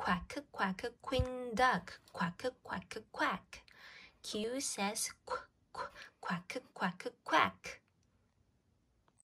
quack, quack, queen duck, quack, quack, quack. Q says quack, quack, quack, quack.